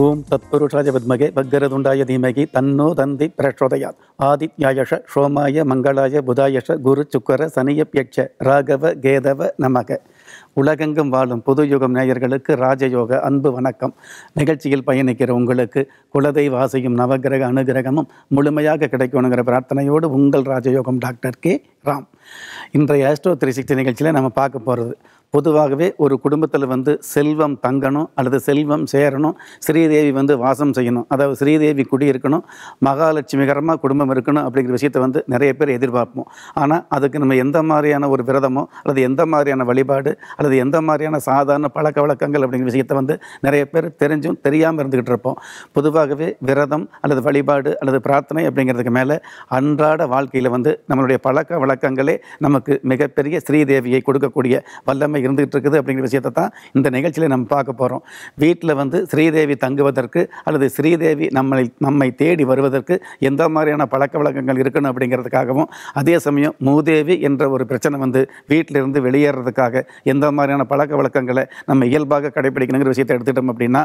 ஓம் தத்புருஷாய பத்மகே பக்கரதுண்டாய தீமகி தன்னோ தந்தி பிரச்சோதயாத் ஆதித்யாயஷ சோமாய மங்களாய புதாயஷ குரு சுக்கர சனியப்யட்ச ராகவ கேதவ நமக உலகெங்கும் வாழும் புது யுகம் நேயர்களுக்கு ராஜயோக அன்பு வணக்கம் நிகழ்ச்சியில் பயணிக்கிற உங்களுக்கு குலதெய்வ ஆசையும் நவகிரக அனுகிரகமும் முழுமையாக கிடைக்கணுங்கிற பிரார்த்தனையோடு உங்கள் ராஜயோகம் டாக்டர் கே ராம் இன்றைய ஆஸ்ட்ரோ த்ரீ சிக்ஸ்டி நிகழ்ச்சியில் நம்ம பார்க்க போகிறது பொதுவாகவே ஒரு குடும்பத்தில் வந்து செல்வம் தங்கணும் அல்லது செல்வம் சேரணும் ஸ்ரீதேவி வந்து வாசம் செய்யணும் அதாவது ஸ்ரீதேவி குடி இருக்கணும் மகாலட்சுமிகரமாக குடும்பம் இருக்கணும் அப்படிங்கிற விஷயத்தை வந்து நிறைய பேர் எதிர்பார்ப்போம் ஆனால் அதுக்கு நம்ம எந்த மாதிரியான ஒரு விரதமோ அல்லது எந்த மாதிரியான வழிபாடு அல்லது எந்த மாதிரியான சாதாரண பழக்க வழக்கங்கள் அப்படிங்கிற விஷயத்தை வந்து நிறைய பேர் தெரிஞ்சும் தெரியாமல் இருந்துக்கிட்டு இருப்போம் பொதுவாகவே விரதம் அல்லது வழிபாடு அல்லது பிரார்த்தனை அப்படிங்கிறதுக்கு மேலே அன்றாட வாழ்க்கையில் வந்து நம்மளுடைய பழக்க வழக்கங்களே நமக்கு மிகப்பெரிய ஸ்ரீதேவியை கொடுக்கக்கூடிய வல்லமை பிரச்சனைகள் இருந்துகிட்டு இருக்குது அப்படிங்கிற விஷயத்தை தான் இந்த நிகழ்ச்சியில் நம்ம பார்க்க போகிறோம் வீட்டில் வந்து ஸ்ரீதேவி தங்குவதற்கு அல்லது ஸ்ரீதேவி நம்மளை நம்மை தேடி வருவதற்கு எந்த மாதிரியான பழக்க வழக்கங்கள் இருக்கணும் அப்படிங்கிறதுக்காகவும் அதே சமயம் மூதேவி என்ற ஒரு பிரச்சனை வந்து வீட்டிலிருந்து வெளியேறதுக்காக எந்த மாதிரியான பழக்க வழக்கங்களை நம்ம இயல்பாக கடைபிடிக்கணுங்கிற விஷயத்தை எடுத்துட்டோம் அப்படின்னா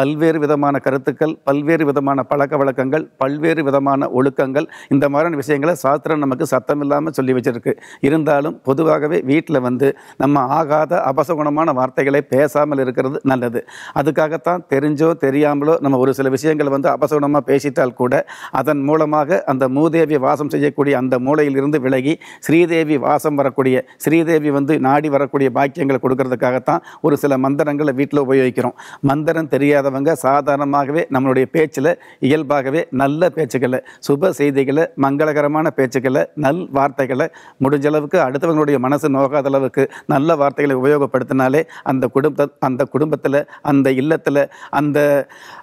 பல்வேறு விதமான கருத்துக்கள் பல்வேறு விதமான பழக்க வழக்கங்கள் பல்வேறு விதமான ஒழுக்கங்கள் இந்த மாதிரியான விஷயங்களை சாஸ்திரம் நமக்கு சத்தம் இல்லாமல் சொல்லி வச்சிருக்கு இருந்தாலும் பொதுவாகவே வீட்டில் வந்து நம்ம ஆகா தேவையில்லாத அபசகுணமான வார்த்தைகளை பேசாமல் இருக்கிறது நல்லது அதுக்காகத்தான் தெரிஞ்சோ தெரியாமலோ நம்ம ஒரு சில விஷயங்கள் வந்து அபசகுணமாக பேசிட்டால் கூட அதன் மூலமாக அந்த மூதேவி வாசம் செய்யக்கூடிய அந்த மூளையிலிருந்து விலகி ஸ்ரீதேவி வாசம் வரக்கூடிய ஸ்ரீதேவி வந்து நாடி வரக்கூடிய பாக்கியங்களை கொடுக்கறதுக்காகத்தான் ஒரு சில மந்திரங்களை வீட்டில் உபயோகிக்கிறோம் மந்திரம் தெரியாதவங்க சாதாரணமாகவே நம்மளுடைய பேச்சில் இயல்பாகவே நல்ல பேச்சுக்களை சுப செய்திகளை மங்களகரமான பேச்சுக்களை நல் வார்த்தைகளை முடிஞ்சளவுக்கு அடுத்தவங்களுடைய மனசு நோகாத அளவுக்கு நல்ல வார்த்தைகளை வார்த்தைகளை உபயோகப்படுத்தினாலே அந்த குடும்ப அந்த குடும்பத்தில் அந்த இல்லத்தில் அந்த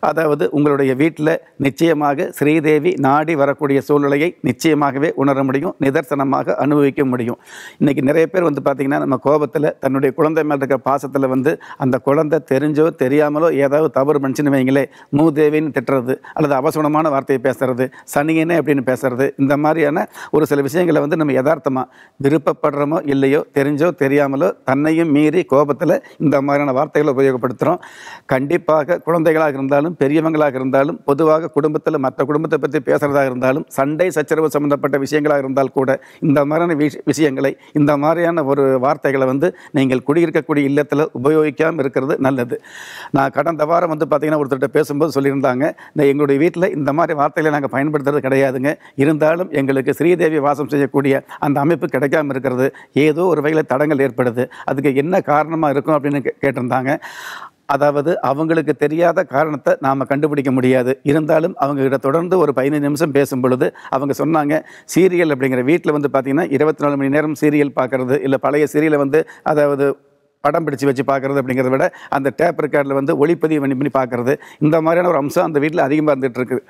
அதாவது உங்களுடைய வீட்டில் நிச்சயமாக ஸ்ரீதேவி நாடி வரக்கூடிய சூழ்நிலையை நிச்சயமாகவே உணர முடியும் நிதர்சனமாக அனுபவிக்க முடியும் இன்றைக்கி நிறைய பேர் வந்து பார்த்திங்கன்னா நம்ம கோபத்தில் தன்னுடைய குழந்தை மேலே இருக்கிற பாசத்தில் வந்து அந்த குழந்தை தெரிஞ்சோ தெரியாமலோ ஏதாவது தவறு மனுஷன்னு வைங்களே மூதேவின்னு திட்டுறது அல்லது அவசரமான வார்த்தையை பேசுறது சனியனே அப்படின்னு பேசுறது இந்த மாதிரியான ஒரு சில விஷயங்களை வந்து நம்ம யதார்த்தமாக விருப்பப்படுறோமோ இல்லையோ தெரிஞ்சோ தெரியாமலோ தன்னை அதையும் மீறி கோபத்தில் இந்த மாதிரியான வார்த்தைகளை உபயோகப்படுத்துகிறோம் கண்டிப்பாக குழந்தைகளாக இருந்தாலும் பெரியவங்களாக இருந்தாலும் பொதுவாக குடும்பத்தில் மற்ற குடும்பத்தை பற்றி பேசுகிறதாக இருந்தாலும் சண்டை சச்சரவு சம்மந்தப்பட்ட விஷயங்களாக இருந்தால் கூட இந்த மாதிரியான விஷயங்களை இந்த மாதிரியான ஒரு வார்த்தைகளை வந்து நீங்கள் குடியிருக்கக்கூடிய இல்லத்தில் உபயோகிக்காமல் இருக்கிறது நல்லது நான் கடந்த வாரம் வந்து பார்த்தீங்கன்னா ஒருத்தர்கிட்ட பேசும்போது சொல்லியிருந்தாங்க இந்த எங்களுடைய வீட்டில் இந்த மாதிரி வார்த்தைகளை நாங்கள் பயன்படுத்துறது கிடையாதுங்க இருந்தாலும் எங்களுக்கு ஸ்ரீதேவி வாசம் செய்யக்கூடிய அந்த அமைப்பு கிடைக்காமல் இருக்கிறது ஏதோ ஒரு வகையில் தடங்கள் ஏற்படுது அது அதுக்கு என்ன காரணமாக இருக்கும் அப்படின்னு கேட்டிருந்தாங்க அதாவது அவங்களுக்கு தெரியாத காரணத்தை நாம் கண்டுபிடிக்க முடியாது இருந்தாலும் அவங்ககிட்ட தொடர்ந்து ஒரு பதினைந்து நிமிஷம் பேசும் பொழுது அவங்க சொன்னாங்க சீரியல் அப்படிங்கிற வீட்டில் வந்து பார்த்திங்கன்னா இருபத்தி நாலு மணி நேரம் சீரியல் பார்க்குறது இல்லை பழைய சீரியலை வந்து அதாவது படம் பிடிச்சி வச்சு பார்க்குறது அப்படிங்கிறத விட அந்த டேப் ரெக்கார்டில் வந்து ஒளிப்பதிவு பண்ணி பண்ணி பார்க்குறது இந்த மாதிரியான ஒரு அம்சம் அந்த வீட்டில் அதிகமாக இருந்துகிட்டு இருக்குது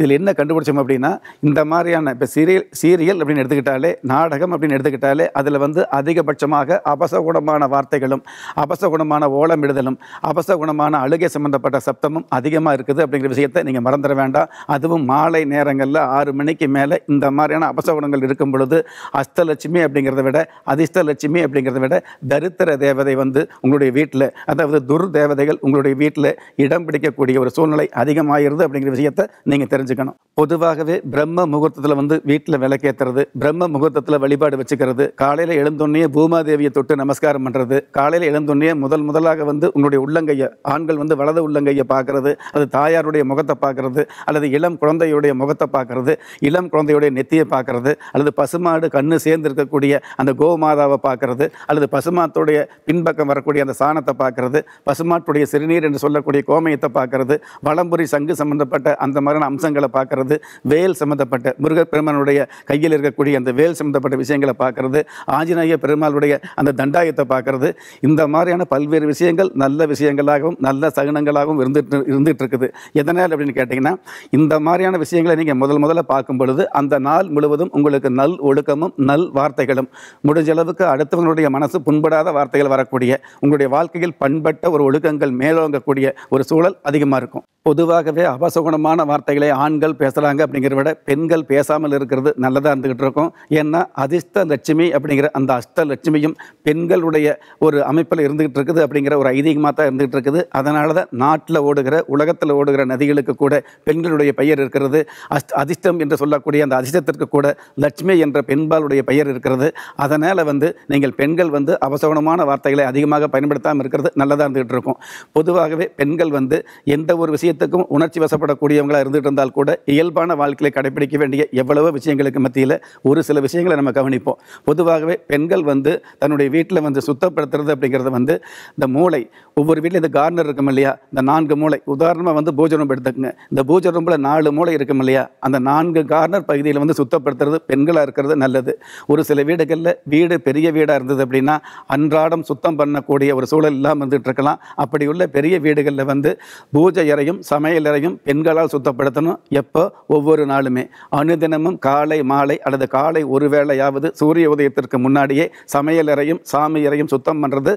இதில் என்ன கண்டுபிடிச்சோம் அப்படின்னா இந்த மாதிரியான இப்போ சீரியல் சீரியல் அப்படின்னு எடுத்துக்கிட்டாலே நாடகம் அப்படின்னு எடுத்துக்கிட்டாலே அதில் வந்து அதிகபட்சமாக அபசகுணமான வார்த்தைகளும் அபசகுணமான ஓலமிடுதலும் அபசகுணமான அழுகை சம்மந்தப்பட்ட சப்தமும் அதிகமாக இருக்குது அப்படிங்கிற விஷயத்தை நீங்கள் மறந்துட வேண்டாம் அதுவும் மாலை நேரங்களில் ஆறு மணிக்கு மேலே இந்த மாதிரியான அபசகுணங்கள் இருக்கும் பொழுது அஸ்தலட்சுமி அப்படிங்கிறத விட அதிர்ஷ்டலட்சுமி அப்படிங்கிறத விட தரித்திர தேவதை வந்து உங்களுடைய வீட்டில் அதாவது துர் தேவதைகள் உங்களுடைய வீட்டில் இடம் பிடிக்கக்கூடிய ஒரு சூழ்நிலை அதிகமாகிறது அப்படிங்கிற விஷயத்தை நீங்கள் தெரிஞ்சு தெரிஞ்சுக்கணும் பொதுவாகவே பிரம்ம முகூர்த்தத்தில் வந்து வீட்டில் விளக்கேற்றுறது பிரம்ம முகூர்த்தத்தில் வழிபாடு வச்சுக்கிறது காலையில் எழுந்தோன்னே பூமாதேவியை தொட்டு நமஸ்காரம் பண்ணுறது காலையில் எழுந்தோன்னே முதல் முதலாக வந்து உன்னுடைய உள்ளங்கையை ஆண்கள் வந்து வலது உள்ளங்கையை பார்க்கறது அது தாயாருடைய முகத்தை பார்க்கறது அல்லது இளம் குழந்தையுடைய முகத்தை பார்க்கறது இளம் குழந்தையுடைய நெத்தியை பார்க்கறது அல்லது பசுமாடு கண்ணு சேர்ந்து இருக்கக்கூடிய அந்த கோமாதாவை பார்க்கறது அல்லது பசுமாத்துடைய பின்பக்கம் வரக்கூடிய அந்த சாணத்தை பார்க்கறது பசுமாட்டுடைய சிறுநீர் என்று சொல்லக்கூடிய கோமயத்தை பார்க்கறது வளம்புரி சங்கு சம்பந்தப்பட்ட அந்த மாதிரியான அம்சங்கள் கோலங்களை பார்க்கறது வேல் சம்மந்தப்பட்ட முருகப்பெருமானுடைய கையில் இருக்கக்கூடிய அந்த வேல் சம்மந்தப்பட்ட விஷயங்களை பார்க்கறது ஆஞ்சநேய பெருமாளுடைய அந்த தண்டாயத்தை பார்க்கறது இந்த மாதிரியான பல்வேறு விஷயங்கள் நல்ல விஷயங்களாகவும் நல்ல சகுனங்களாகவும் இருந்துட்டு இருந்துட்டு இருக்குது எதனால் அப்படின்னு கேட்டிங்கன்னா இந்த மாதிரியான விஷயங்களை நீங்கள் முதல் முதல்ல பார்க்கும் பொழுது அந்த நாள் முழுவதும் உங்களுக்கு நல் ஒழுக்கமும் நல் வார்த்தைகளும் முடிஞ்ச அளவுக்கு அடுத்தவங்களுடைய மனசு புண்படாத வார்த்தைகள் வரக்கூடிய உங்களுடைய வாழ்க்கையில் பண்பட்ட ஒரு ஒழுக்கங்கள் மேலோங்கக்கூடிய ஒரு சூழல் அதிகமாக இருக்கும் பொதுவாகவே அபசகுணமான வார்த்தைகளை ஆண்கள் பேசுகிறாங்க அப்படிங்கிறத விட பெண்கள் பேசாமல் இருக்கிறது நல்லதாக இருந்துக்கிட்டு இருக்கோம் ஏன்னா அதிர்ஷ்ட லட்சுமி அப்படிங்கிற அந்த அஷ்ட லட்சுமியும் பெண்களுடைய ஒரு அமைப்பில் இருந்துகிட்டு இருக்குது அப்படிங்கிற ஒரு ஐதீகமாக தான் இருந்துகிட்டு இருக்குது அதனால தான் நாட்டில் ஓடுகிற உலகத்தில் ஓடுகிற நதிகளுக்கு கூட பெண்களுடைய பெயர் இருக்கிறது அஷ்ட அதிர்ஷ்டம் என்று சொல்லக்கூடிய அந்த அதிர்ஷ்டத்திற்கு கூட லட்சுமி என்ற பெண்பாளுடைய பெயர் இருக்கிறது அதனால் வந்து நீங்கள் பெண்கள் வந்து அவசகுணமான வார்த்தைகளை அதிகமாக பயன்படுத்தாமல் இருக்கிறது நல்லதாக இருந்துகிட்டு இருக்கும் பொதுவாகவே பெண்கள் வந்து எந்த ஒரு விஷயம் விஷயத்துக்கும் உணர்ச்சி வசப்படக்கூடியவங்களாக இருந்துகிட்டு இருந்தால் கூட இயல்பான வாழ்க்கையில் கடைபிடிக்க வேண்டிய எவ்வளவோ விஷயங்களுக்கு மத்தியில் ஒரு சில விஷயங்களை நம்ம கவனிப்போம் பொதுவாகவே பெண்கள் வந்து தன்னுடைய வீட்டில் வந்து சுத்தப்படுத்துறது அப்படிங்கிறது வந்து இந்த மூளை ஒவ்வொரு வீட்டில் இந்த கார்னர் இருக்கும் இல்லையா இந்த நான்கு மூளை உதாரணமாக வந்து பூஜை ரூம் எடுத்துக்கங்க இந்த பூஜை ரூமில் நாலு மூளை இருக்கும் இல்லையா அந்த நான்கு கார்னர் பகுதியில் வந்து சுத்தப்படுத்துறது பெண்களாக இருக்கிறது நல்லது ஒரு சில வீடுகளில் வீடு பெரிய வீடாக இருந்தது அப்படின்னா அன்றாடம் சுத்தம் பண்ணக்கூடிய ஒரு சூழல் இல்லாமல் வந்துட்டு இருக்கலாம் அப்படி உள்ள பெரிய வீடுகளில் வந்து பூஜை அறையும் சமையலறையும் பெண்களால் சுத்தப்படுத்தணும் எப்போ ஒவ்வொரு நாளுமே அனுதினமும் காலை மாலை அல்லது காலை ஒரு வேளையாவது சூரிய உதயத்திற்கு முன்னாடியே சமையலறையும் சாமி அறையும் சுத்தம் பண்ணுறது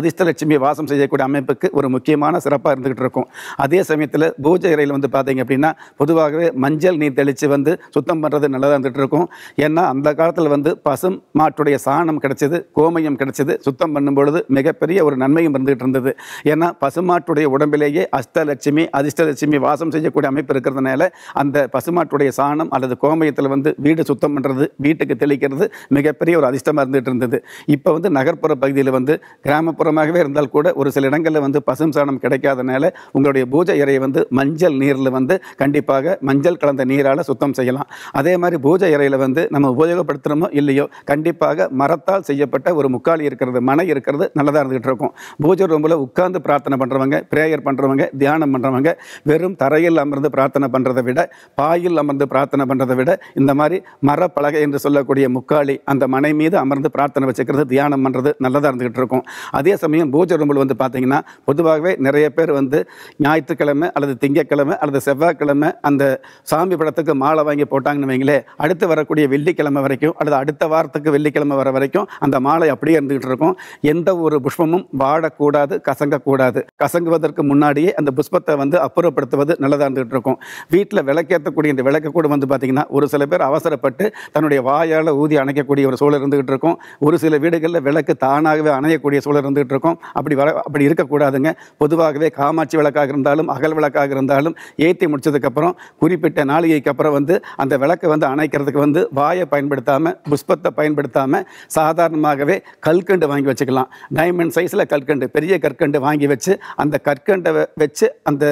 அதிர்ஷ்டலட்சுமி வாசம் செய்யக்கூடிய அமைப்புக்கு ஒரு முக்கியமான சிறப்பாக இருந்துகிட்டு இருக்கும் அதே சமயத்தில் பூஜை அறையில் வந்து பார்த்தீங்க அப்படின்னா பொதுவாகவே மஞ்சள் நீர் தெளித்து வந்து சுத்தம் பண்ணுறது நல்லதாக இருந்துகிட்டு இருக்கும் ஏன்னா அந்த காலத்தில் வந்து பசும் மாட்டுடைய சாணம் கிடைச்சது கோமயம் கிடைச்சது சுத்தம் பண்ணும்பொழுது மிகப்பெரிய ஒரு நன்மையும் இருந்துகிட்டு இருந்தது ஏன்னா பசுமாட்டுடைய உடம்பிலேயே அஷ்டலட்சுமி அதிர்ஷ்டலட்சுமி வாசம் செய்யக்கூடிய அமைப்பு இருக்கிறதுனால அந்த பசுமாட்டுடைய சாணம் அல்லது கோமயத்தில் வந்து வீடு சுத்தம் பண்ணுறது வீட்டுக்கு தெளிக்கிறது மிகப்பெரிய ஒரு அதிர்ஷ்டமாக இருந்துகிட்டு இருந்தது இப்போ வந்து நகர்ப்புற பகுதியில் வந்து கிராமப்புறமாகவே இருந்தால் கூட ஒரு சில இடங்களில் வந்து பசும் சாணம் கிடைக்காதனால உங்களுடைய பூஜை இறையை வந்து மஞ்சள் நீரில் வந்து கண்டிப்பாக மஞ்சள் கலந்த நீரால் சுத்தம் செய்யலாம் அதே மாதிரி பூஜை இறையில் வந்து நம்ம உபயோகப்படுத்துகிறோமோ இல்லையோ கண்டிப்பாக மரத்தால் செய்யப்பட்ட ஒரு முக்காலி இருக்கிறது மனை இருக்கிறது நல்லதாக இருந்துகிட்டு இருக்கும் பூஜை ரூமில் உட்கார்ந்து பிரார்த்தனை பண்ணுறவங்க ப்ரேயர் பண்ணுறவங்க தியானம் பண்ணுறவங்க பண்ணுறாங்க வெறும் தரையில் அமர்ந்து பிரார்த்தனை பண்ணுறதை விட பாயில் அமர்ந்து பிரார்த்தனை பண்ணுறதை விட இந்த மாதிரி மரப்பலகை என்று சொல்லக்கூடிய முக்காளி அந்த மனை மீது அமர்ந்து பிரார்த்தனை வச்சுக்கிறது தியானம் பண்ணுறது நல்லதாக இருந்துகிட்டு இருக்கும் அதே சமயம் பூஜை ரூமில் வந்து பார்த்திங்கன்னா பொதுவாகவே நிறைய பேர் வந்து ஞாயிற்றுக்கிழமை அல்லது திங்கக்கிழமை அல்லது செவ்வாய்க்கிழமை அந்த சாமி படத்துக்கு மாலை வாங்கி போட்டாங்கன்னு வைங்களே அடுத்து வரக்கூடிய வெள்ளிக்கிழமை வரைக்கும் அல்லது அடுத்த வாரத்துக்கு வெள்ளிக்கிழமை வர வரைக்கும் அந்த மாலை அப்படியே இருந்துகிட்டு இருக்கும் எந்த ஒரு புஷ்பமும் வாடக்கூடாது கசங்கக்கூடாது கசங்குவதற்கு முன்னாடியே அந்த புஷ்பத்தை வந்து அப்புறப்படுத்துவது நல்லதாக இருந்துகிட்ருக்கும் வீட்டில் விளக்கேற்றக்கூடிய இந்த விளக்கு கூட வந்து பார்த்திங்கன்னா ஒரு சில பேர் அவசரப்பட்டு தன்னுடைய வாயால் ஊதி அணைக்கக்கூடிய ஒரு சூழல் இருந்துகிட்டு இருக்கும் ஒரு சில வீடுகளில் விளக்கு தானாகவே அணையக்கூடிய சூழல் இருந்துகிட்டு இருக்கும் அப்படி வர அப்படி இருக்கக்கூடாதுங்க பொதுவாகவே காமாட்சி விளக்காக இருந்தாலும் அகல் விளக்காக இருந்தாலும் ஏற்றி முடிச்சதுக்கப்புறம் குறிப்பிட்ட நாளிகைக்கு அப்புறம் வந்து அந்த விளக்கை வந்து அணைக்கிறதுக்கு வந்து வாயை பயன்படுத்தாமல் புஷ்பத்தை பயன்படுத்தாமல் சாதாரணமாகவே கல்கண்டு வாங்கி வச்சுக்கலாம் டைமண்ட் சைஸில் கற்கண்டு பெரிய கற்கண்டு வாங்கி வச்சு அந்த கற்கண்டை வச்சு அந்த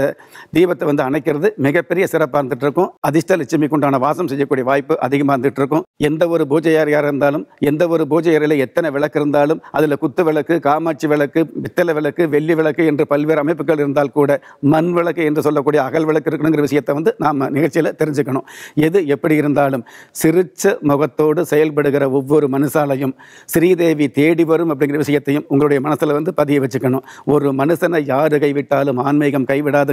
தீபத்தை வந்து அணைக்கிறது மிகப்பெரிய சிறப்பாக இருந்துட்டு இருக்கும் அதிர்ஷ்ட லட்சுமிக்கு உண்டான வாசம் செய்யக்கூடிய வாய்ப்பு அதிகமாக இருந்துட்டு இருக்கும் எந்த ஒரு பூஜையார் யாராக இருந்தாலும் எந்த ஒரு பூஜை அறையில் எத்தனை விளக்கு இருந்தாலும் அதில் குத்து விளக்கு காமாட்சி விளக்கு பித்தளை விளக்கு வெள்ளி விளக்கு என்று பல்வேறு அமைப்புகள் இருந்தால் கூட மண் விளக்கு என்று சொல்லக்கூடிய அகல் விளக்கு இருக்கணுங்கிற விஷயத்தை வந்து நாம் நிகழ்ச்சியில் தெரிஞ்சுக்கணும் எது எப்படி இருந்தாலும் சிரிச்ச முகத்தோடு செயல்படுகிற ஒவ்வொரு மனுஷாலையும் ஸ்ரீதேவி தேடி வரும் அப்படிங்கிற விஷயத்தையும் உங்களுடைய மனசில் வந்து பதிய வச்சுக்கணும் ஒரு மனுஷனை யார் கைவிட்டாலும் ஆன்மீகம் கைவிடாது